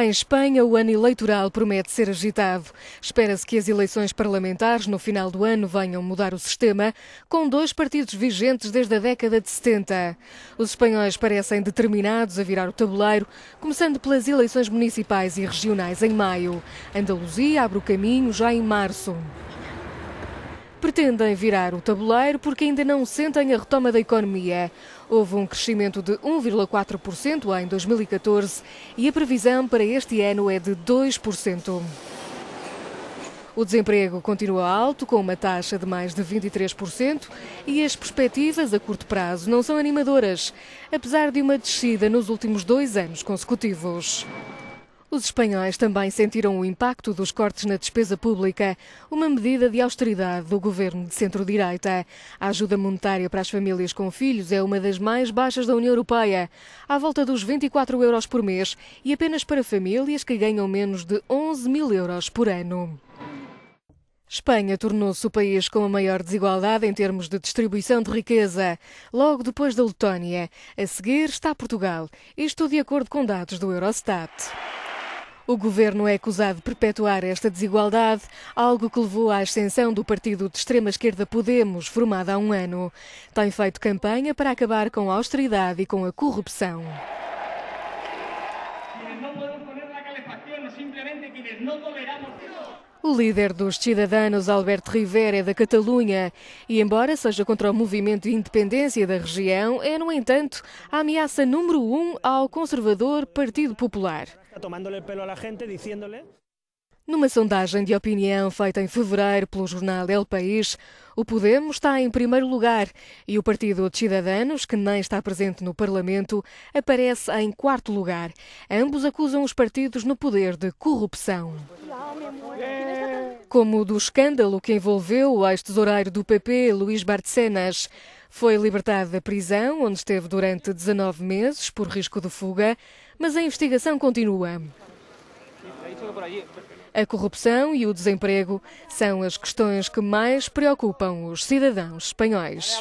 Em Espanha, o ano eleitoral promete ser agitado. Espera-se que as eleições parlamentares no final do ano venham mudar o sistema, com dois partidos vigentes desde a década de 70. Os espanhóis parecem determinados a virar o tabuleiro, começando pelas eleições municipais e regionais em maio. Andaluzia abre o caminho já em março pretendem virar o tabuleiro porque ainda não sentem a retoma da economia. Houve um crescimento de 1,4% em 2014 e a previsão para este ano é de 2%. O desemprego continua alto, com uma taxa de mais de 23%, e as perspectivas a curto prazo não são animadoras, apesar de uma descida nos últimos dois anos consecutivos. Os espanhóis também sentiram o impacto dos cortes na despesa pública, uma medida de austeridade do governo de centro-direita. A ajuda monetária para as famílias com filhos é uma das mais baixas da União Europeia, à volta dos 24 euros por mês e apenas para famílias que ganham menos de 11 mil euros por ano. Espanha tornou-se o país com a maior desigualdade em termos de distribuição de riqueza, logo depois da Letónia. A seguir está Portugal, isto de acordo com dados do Eurostat. O governo é acusado de perpetuar esta desigualdade, algo que levou à ascensão do partido de extrema-esquerda Podemos, formado há um ano. Tem feito campanha para acabar com a austeridade e com a corrupção. O líder dos Cidadãos, Alberto Rivera, é da Catalunha e, embora seja contra o movimento de independência da região, é, no entanto, a ameaça número um ao conservador Partido Popular tomándole el pelo à gente, dizendo-lhe. Numa sondagem de opinião feita em fevereiro pelo jornal El País, o Podemos está em primeiro lugar e o Partido de Cidadanos, que nem está presente no Parlamento, aparece em quarto lugar. Ambos acusam os partidos no poder de corrupção como o do escândalo que envolveu o ex-tesoureiro do PP, Luís Barcenas. Foi libertado da prisão, onde esteve durante 19 meses por risco de fuga, mas a investigação continua. A corrupção e o desemprego são as questões que mais preocupam os cidadãos espanhóis.